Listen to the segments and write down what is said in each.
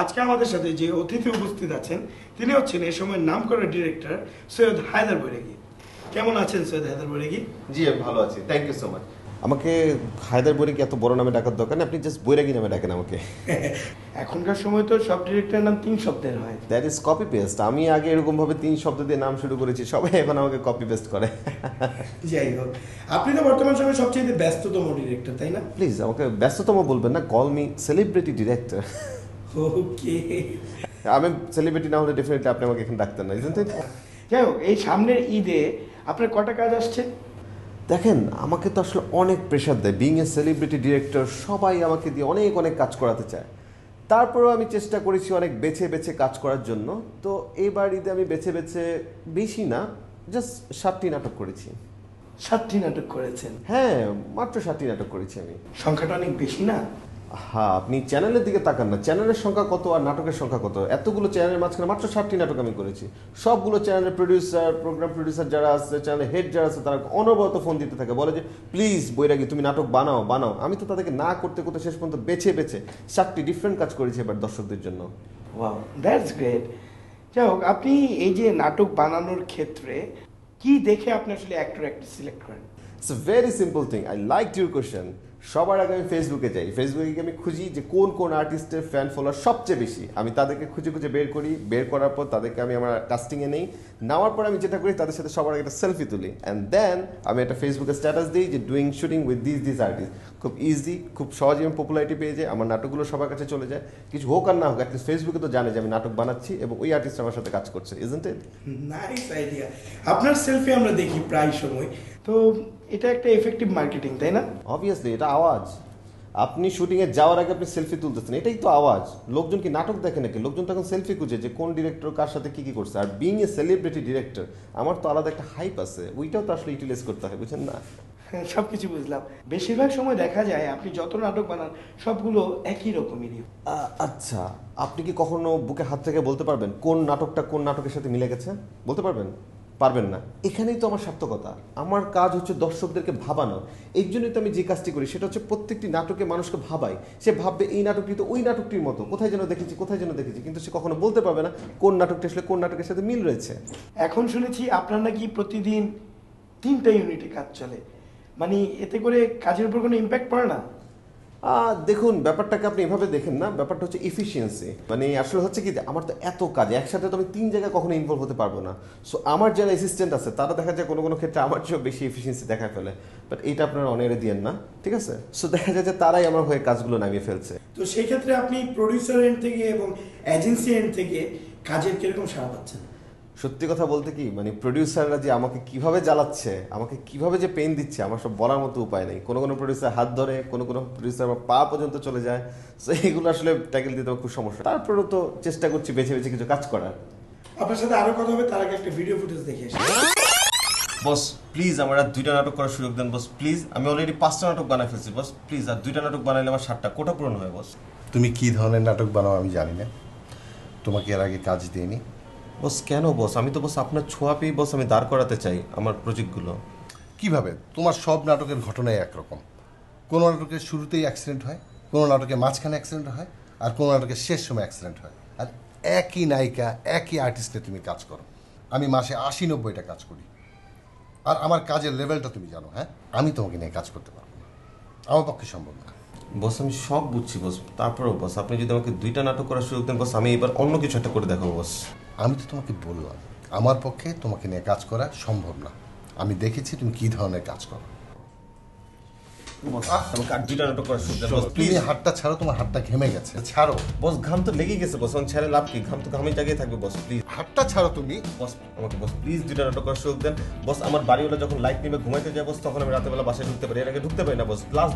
আজকে আমাদের সাথে যে অতিথি উপস্থিত আছেন তিনি হচ্ছেন এই সময়ের নাম করা ডিরেক্টর সৈয়দ হায়দার বৈরাগী কেমন আছেন সৈয়দ হায়দার বৈরাগী জি আমি ভালো আছি থ্যাংক ইউ সো মাচ আমাকে হায়দার বৈরাগী এত বড় নামে ডাকার দরকার নেই আপনি জাস্ট বৈরাগী নামে ডাকেন আমাকে এখনকার সময় তো সব ডিরেক্টরের নাম তিন শব্দের হয় দ্যাট ইজ কপি পেস্ট আমি আগে এরকম ভাবে তিন শব্দ দিয়ে নাম শুরু করেছি সবাই এখন আমাকে কপি পেস্ট করে যাই হোক আপনি তো বর্তমান সময়ে সবচেয়ে ব্যস্ততম ডিরেক্টর তাই না প্লিজ আমাকে ব্যস্ততম বলবেন না call me celebrity director okay আমি সেলিব্রিটি না হলে ডেফিনেটলি আপনি আমাকে এখানে ডাকতেন না ইজেন্ট যাই হোক এই সামনের ঈদে আপনার কটা কাজ আসছে দেখেন আমাকে তো আসলে অনেক প্রেশার দেয় বিং এ সেলিব্রিটি ডিরেক্টর সবাই আমাকে দিয়ে অনেক অনেক কাজ করাতে চায় তারপরেও আমি চেষ্টা করেছি অনেক বেছে বেছে কাজ করার জন্য তো এবার ঈদে আমি বেছে বেছে বেশি না জাস্ট সাতটি নাটক করেছি সাতটি নাটক করেছেন হ্যাঁ মাত্র সাতটি নাটক করেছি আমি সংখ্যাটা অনেক বেশি না হ্যাঁ আপনি চ্যানেলের দিকে তাকান না চ্যানেলের সংখ্যা কত আর নাটকের সংখ্যা কত এতগুলো চ্যানেলের মাঝখানে মাত্র ষাটটি নাটক আমি করেছি সবগুলো চ্যানেলের প্রডিউসার প্রোগ্রাম প্রডিউসার যারা আছে চ্যানেলের হেড যারা আছে তারা অনবরত ফোন দিতে থাকে বলে যে প্লিজ বৈরাগী তুমি নাটক বানাও বানাও আমি তো তাদেরকে না করতে করতে শেষ পর্যন্ত বেছে বেছে ষাটটি ডিফারেন্ট কাজ করেছি এবার দর্শকদের জন্য দ্যাটস গ্রেট যাই হোক আপনি এই যে নাটক বানানোর ক্ষেত্রে কি দেখে আপনি আসলে অ্যাক্টর অ্যাক্টর সিলেক্ট করেন it's very simple thing I like your question সবার আগে আমি ফেসবুকে যাই ফেসবুকে গিয়ে আমি খুঁজি যে কোন কোন আর্টিস্টের ফ্যান ফলোয়ার সবচেয়ে বেশি আমি তাদেরকে খুঁজে খুঁজে বের করি বের করার পর তাদেরকে আমি আমার কাস্টিংয়ে নেই নেওয়ার পর আমি যেটা করি তাদের সাথে সবার আগে একটা সেলফি তুলি অ্যান্ড দেন আমি একটা ফেসবুকে স্ট্যাটাস দিই যে doing shooting with this this artist খুব ইজি খুব সহজে আমি পপুলারিটি পেয়ে যাই আমার নাটকগুলো সবার কাছে চলে যায় কিছু হোক আর না হোক অ্যাটলিস্ট ফেসবুকে তো জানে যে আমি নাটক বানাচ্ছি এবং ওই আর্টিস্ট আমার সাথে কাজ করছে ইজেন্ট ইট নাইস আইডিয়া আপনার সেলফি আমরা দেখি প্রায় সময় তো এটা একটা এফেক্টিভ মার্কেটিং তাই না অবভিয়াসলি এটা আওয়াজ আপনি এ যাওয়ার আগে আপনি সেলফি তুলতেছেন এটাই তো আওয়াজ লোকজন কি নাটক দেখে নাকি লোকজন তখন সেলফি খুঁজে যে কোন ডিরেক্টর কার সাথে কী কী করছে আর বিং এ সেলিব্রিটি ডিরেক্টর আমার তো আলাদা একটা হাইপ আছে ওইটাও তো আসলে ইউটিলাইজ করতে হয় বুঝছেন না হ্যাঁ, সব কিছু বুঝলাম বেশিরভাগ সময় দেখা যায় আপনি যত নাটক বানান সবগুলো একই রকমেরই আচ্ছা আপনি কি কখনো বুকে হাত থেকে বলতে পারবেন কোন নাটকটা কোন নাটকের সাথে মিলে গেছে বলতে পারবেন পারবেন না এখানেই তো আমার সার্থকতা আমার কাজ হচ্ছে দর্শকদেরকে ভাবানো এই জন্যই তো আমি যে কাজটি করি সেটা হচ্ছে প্রত্যেকটি নাটকে মানুষকে ভাবাই সে ভাববে এই নাটকটি তো ওই নাটকটির মতো কোথায় যেন দেখেছি কোথায় যেন দেখেছি কিন্তু সে কখনো বলতে পারবে না কোন নাটকটি আসলে কোন নাটকের সাথে মিল রয়েছে এখন শুনেছি আপনার নাকি প্রতিদিন তিনটা ইউনিটে কাজ চলে মানে এতে করে কাজের উপর কোনো ইম্প্যাক্ট পড়ে না দেখুন ব্যাপারটাকে আপনি এভাবে দেখেন না ব্যাপারটা হচ্ছে এফিসিয়েন্সি মানে আসলে হচ্ছে কি আমার তো এত কাজ একসাথে তো আমি তিন জায়গায় কখনো ইনভলভ হতে পারবো না সো আমার যারা অ্যাসিস্ট্যান্ট আছে তারা দেখা যায় কোনো কোনো ক্ষেত্রে আমার চেয়েও বেশি এফিসিয়েন্সি দেখা ফেলে বাট এটা আপনারা অনেরে দিয়েন না ঠিক আছে সো দেখা যায় যে তারাই আমার হয়ে কাজগুলো নামিয়ে ফেলছে তো সেই ক্ষেত্রে আপনি প্রডিউসার এন্ড থেকে এবং এজেন্সি এন্ড থেকে কাজের কিরকম সাড়া পাচ্ছেন সত্যি কথা বলতে কি মানে প্রডিউসাররা যে আমাকে কিভাবে জ্বালাচ্ছে আমাকে কিভাবে যে পেন দিচ্ছে আমার সব বলার মতো উপায় নেই কোনো কোনো প্রডিউসার হাত ধরে কোনো কোনো প্রডিউসার আমার পা পর্যন্ত চলে যায় তো এইগুলো আসলে ট্যাকেল দিতে খুব সমস্যা তারপরেও তো চেষ্টা করছি বেছে বেছে কিছু কাজ করার আপনার সাথে আরো কথা হবে তার আগে একটা ভিডিও ফুটেজ দেখে বস প্লিজ আমার আর দুইটা নাটক করার সুযোগ দেন বস প্লিজ আমি অলরেডি পাঁচটা নাটক বানাই ফেলছি বস প্লিজ আর দুইটা নাটক বানাইলে আমার ষাটটা কোটা পূরণ হয় বস তুমি কি ধরনের নাটক বানাও আমি জানি না তোমাকে এর আগে কাজ দিইনি বস কেন বস আমি তো বস আপনার ছোঁয়া পেয়ে বস আমি দাঁড় করাতে চাই আমার প্রজেক্টগুলো কিভাবে তোমার সব নাটকের ঘটনাই একরকম কোনো নাটকের শুরুতেই অ্যাক্সিডেন্ট হয় কোনো নাটকে মাঝখানে অ্যাক্সিডেন্ট হয় আর কোনো নাটকের শেষ সময় অ্যাক্সিডেন্ট হয় আর একই নায়িকা একই আর্টিস্টে তুমি কাজ করো আমি মাসে আশি নব্বইটা কাজ করি আর আমার কাজের লেভেলটা তুমি জানো হ্যাঁ আমি তোমাকে নিয়ে কাজ করতে পারবো না আমার পক্ষে সম্ভব না বস আমি সব বুঝছি বস তারপরেও বস আপনি যদি আমাকে দুইটা নাটক করার সুযোগ দেন বস আমি এবার অন্য কিছু একটা করে দেখাবো বস আমি তো তোমাকে বললাম আমার পক্ষে তোমাকে নিয়ে কাজ করা সম্ভব না আমি দেখেছি তুমি কী ধরনের কাজ করো হাতটা তোমার ঘেমে গেছে ছাড়ো ঘাম তো গেছে বস লাভ কি ঘাম তো থাকবে বস হাতটা ছাড়ো তুমি বস আমাকে বস প্লিজ দুইটা নাটক বস আমার যখন লাইট নেমে ঘুমাইতে তখন আমি ঢুকতে পারি ঢুকতে পারি না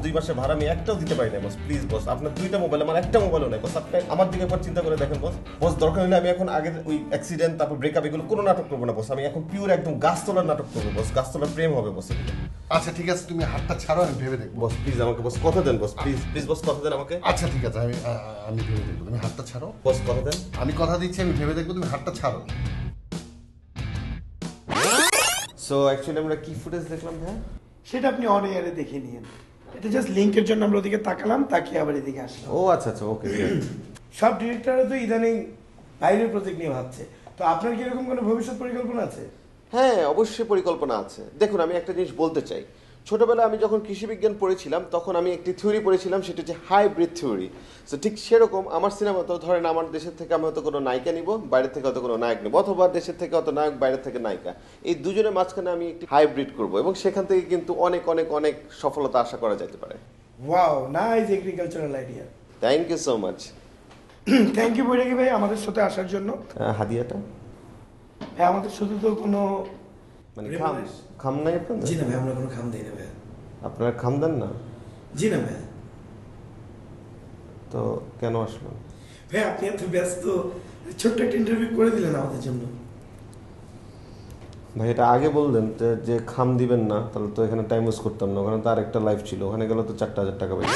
দুই ভাড়া আমি একটাও দিতে পারি না বস প্লিজ বস আপনার দুইটা মোবাইল আমার একটা মোবাইলও বস আমার দিকে একবার চিন্তা করে দেখেন বস বস দরকার হলে আমি এখন আগের ওই অ্যাক্সিডেন্ট তারপর ব্রেকআপ এগুলো কোনো নাটক করবো না বস আমি এখন পিওর একদম গাছতলার নাটক করবো বস গাছতলার প্রেম হবে বস আচ্ছা ঠিক আছে তুমি হাতটা ছাড়ো আমি ভেবে দেখবো বস প্লিজ আমাকে বস কথা দেন বস প্লিজ প্লিজ বস কথা দেন আমাকে আচ্ছা ঠিক আছে আমি আমি ভেবে দেখবো তুমি হাতটা ছাড়ো বস কথা দেন আমি কথা দিচ্ছি আমি ভেবে দেখবো তুমি হাতটা ছাড়ো সো অ্যাকচুয়ালি আমরা কি ফুটেজ দেখলাম হ্যাঁ সেটা আপনি অন এয়ারে দেখে নিন এটা জাস্ট লিঙ্কের জন্য আমরা ওদিকে তাকালাম তাকিয়ে আবার এদিকে আসলাম ও আচ্ছা আচ্ছা ওকে সব ডিরেক্টর তো ইদানিং বাইরের প্রজেক্ট নিয়ে ভাবছে তো আপনার কি এরকম কোনো ভবিষ্যৎ পরিকল্পনা আছে হ্যাঁ অবশ্যই পরিকল্পনা আছে দেখুন আমি একটা জিনিস বলতে চাই ছোটবেলায় আমি যখন কৃষিবিজ্ঞান পড়েছিলাম তখন আমি একটি থিওরি পড়েছিলাম সেটা হচ্ছে হাইব্রিড থিওরি সো ঠিক সেরকম আমার সিনেমা তো ধরেন আমার দেশের থেকে আমি হয়তো কোনো নায়িকা নিব বাইরে থেকে হয়তো কোনো নায়ক নেব অথবা দেশের থেকে হয়তো নায়ক বাইরে থেকে নায়িকা এই দুজনের মাঝখানে আমি একটি হাইব্রিড করব এবং সেখান থেকে কিন্তু অনেক অনেক অনেক সফলতা আশা করা যেতে পারে wow nice agricultural idea thank you so much thank you Bairagi ভাই আমাদের সাথে আসার জন্য হাদিয়াটা হ্যাঁ আমাদের সাথে তো কোনো মানে খাম খাম নাই আপনাদের জি না ভাই আমরা কোনো খাম দিই না ভাই আপনারা খাম দেন না জি না ভাই তো কেন আসলেন ভাই আপনি এত ব্যস্ত ছোট্ট একটা ইন্টারভিউ করে দিলেন আমাদের জন্য ভাই এটা আগে বললেন যে খাম দিবেন না তাহলে তো এখানে টাইম ওয়েস্ট করতাম না ওখানে তো আরেকটা লাইফ ছিল ওখানে গেলে তো চারটা হাজার টাকা পাইতাম